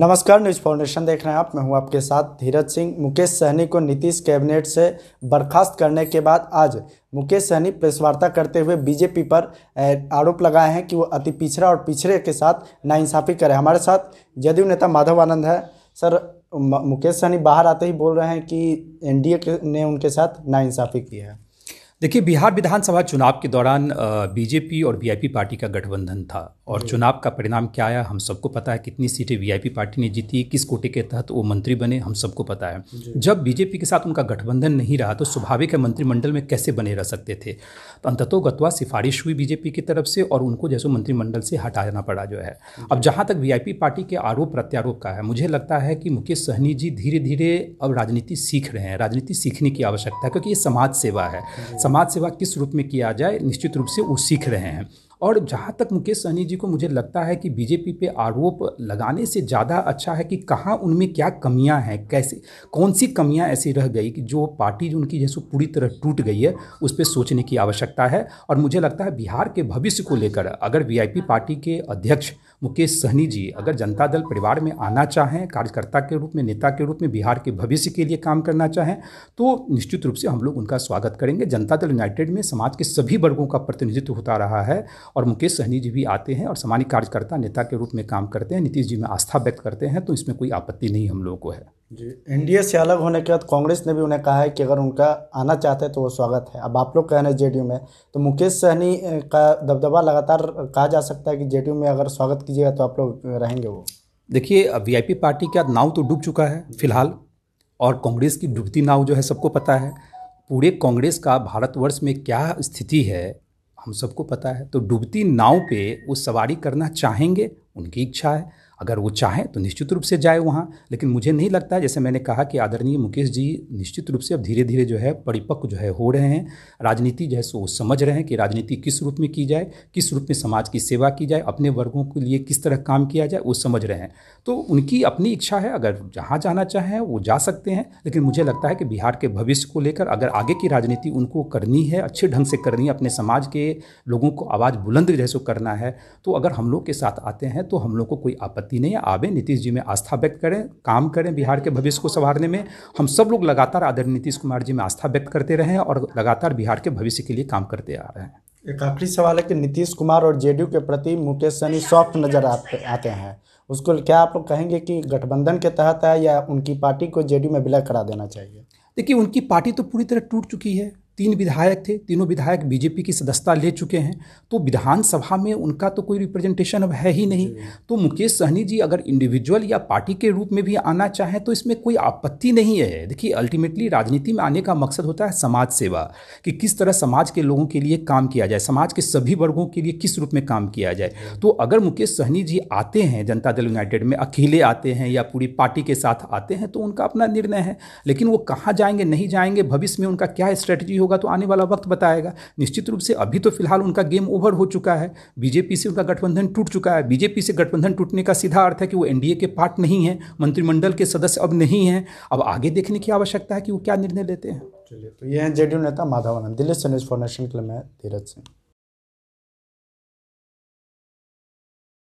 नमस्कार news foundation देख रहे हैं आप मैं हूं आपके साथ धीरज सिंह मुकेश सहनी को नीतीश कैबिनेट से बर्खास्त करने के बाद आज मुकेश सहनी प्रेस वार्ता करते हुए बीजेपी पर आरोप लगाए हैं कि वो अति पिछड़ा और पिछड़े के साथ नाइंसाफ़ी करें हमारे साथ जदयू नेता माधव आनंद है सर मुकेश सहनी बाहर आते ही बोल रहे हैं कि एनडीए ने उनके साथ नाइंसाफ़ी की है देखिए बिहार विधानसभा चुनाव के दौरान बीजेपी और वीआईपी पार्टी का गठबंधन था और चुनाव का परिणाम क्या आया हम सबको पता है कितनी सीटें वीआईपी पार्टी ने जीती किस कोटे के तहत वो मंत्री बने हम सबको पता है जब बीजेपी के साथ उनका गठबंधन नहीं रहा तो स्वाभाविक है मंत्रिमंडल में कैसे बने रह सकते थे तो गतवा सिफारिश हुई बीजेपी की तरफ से और उनको जैसे मंत्रिमंडल से हटाना पड़ा जो है अब जहाँ तक वी पार्टी के आरोप प्रत्यारोप का है मुझे लगता है कि मुकेश सहनी जी धीरे धीरे अब राजनीति सीख रहे हैं राजनीति सीखने की आवश्यकता है क्योंकि ये समाज सेवा है समाज सेवा किस रूप में किया जाए निश्चित रूप से वो सीख रहे हैं और जहाँ तक मुकेश सहनी जी को मुझे लगता है कि बीजेपी पे आरोप लगाने से ज़्यादा अच्छा है कि कहाँ उनमें क्या कमियाँ हैं कैसे कौन सी कमियाँ ऐसी रह गई कि जो पार्टी जो उनकी जैसे पूरी तरह टूट गई है उस पर सोचने की आवश्यकता है और मुझे लगता है बिहार के भविष्य को लेकर अगर वीआईपी पार्टी के अध्यक्ष मुकेश सहनी जी अगर जनता दल परिवार में आना चाहें कार्यकर्ता के रूप में नेता के रूप में बिहार के भविष्य के लिए काम करना चाहें तो निश्चित रूप से हम लोग उनका स्वागत करेंगे जनता दल यूनाइटेड में समाज के सभी वर्गों का प्रतिनिधित्व होता रहा है और मुकेश सहनी जी भी आते हैं और सामान्य कार्यकर्ता नेता के रूप में काम करते हैं नीतीश जी में आस्था व्यक्त करते हैं तो इसमें कोई आपत्ति नहीं हम लोगों को है जी एनडीए से अलग होने के बाद कांग्रेस ने भी उन्हें कहा है कि अगर उनका आना चाहते हैं तो वो स्वागत है अब आप लोग कह रहे हैं जेडीयू में तो मुकेश सहनी का दबदबा लगातार कहा जा सकता है कि जेडीयू में अगर स्वागत कीजिएगा तो आप लोग रहेंगे वो देखिए वीआईपी पार्टी का नाव तो डूब चुका है फिलहाल और कांग्रेस की डूबती नाव जो है सबको पता है पूरे कांग्रेस का भारतवर्ष में क्या स्थिति है हम सबको पता है तो डूबती नाव पे वो सवारी करना चाहेंगे उनकी इच्छा है अगर वो चाहें तो निश्चित रूप से जाए वहाँ लेकिन मुझे नहीं लगता है जैसे मैंने कहा कि आदरणीय मुकेश जी निश्चित रूप से अब धीरे धीरे जो है परिपक्व जो है हो रहे हैं राजनीति जो है सो समझ रहे हैं कि राजनीति किस रूप में की जाए किस रूप में समाज की सेवा की जाए अपने वर्गों के लिए किस तरह काम किया जाए वो समझ रहे हैं तो उनकी अपनी इच्छा है अगर जहाँ जाना चाहें वो जा सकते हैं लेकिन मुझे लगता है कि बिहार के भविष्य को लेकर अगर आगे की राजनीति उनको करनी है अच्छे ढंग से करनी है अपने समाज के लोगों को आवाज़ बुलंद जैसे करना है तो अगर हम लोग के साथ आते हैं तो हम लोग को कोई आपत्ति लगती नहीं है आवे नीतीश जी में आस्था व्यक्त करें काम करें बिहार के भविष्य को संवारने में हम सब लोग लगातार आदरणीय नीतीश कुमार जी में आस्था व्यक्त करते रहे हैं और लगातार बिहार के भविष्य के लिए काम करते आ रहे हैं एक आखिरी सवाल है कि नीतीश कुमार और जेडीयू के प्रति मुकेश सहनी सॉफ्ट नज़र आते हैं उसको क्या आप लोग कहेंगे कि गठबंधन के तहत है या उनकी पार्टी को जेडीयू में विलय करा देना चाहिए देखिए उनकी पार्टी तो पूरी तरह टूट चुकी है तीन विधायक थे तीनों विधायक बीजेपी की सदस्यता ले चुके हैं तो विधानसभा में उनका तो कोई रिप्रेजेंटेशन अब है ही नहीं तो मुकेश सहनी जी अगर इंडिविजुअल या पार्टी के रूप में भी आना चाहें तो इसमें कोई आपत्ति नहीं है देखिए अल्टीमेटली राजनीति में आने का मकसद होता है समाज सेवा कि किस तरह समाज के लोगों के लिए काम किया जाए समाज के सभी वर्गों के लिए किस रूप में काम किया जाए तो अगर मुकेश सहनी जी आते हैं जनता दल यूनाइटेड में अकेले आते हैं या पूरी पार्टी के साथ आते हैं तो उनका अपना निर्णय है लेकिन वो कहाँ जाएंगे नहीं जाएंगे भविष्य में उनका क्या स्ट्रैटेजी होगा होगा तो आने वाला वक्त बताएगा निश्चित रूप से अभी तो फिलहाल उनका गेम ओवर हो चुका है बीजेपी से उनका गठबंधन टूट चुका है बीजेपी से गठबंधन टूटने का सीधा अर्थ है कि वो एनडीए के पार्ट नहीं है मंत्रिमंडल के सदस्य अब नहीं है अब आगे देखने की आवश्यकता है कि वो क्या निर्णय लेते हैं चलिए तो ये हैं जेडीयू नेता माधवानंद दिल्ली से न्यूज़ फॉर नेशनल के लिए मैं धीरज सिंह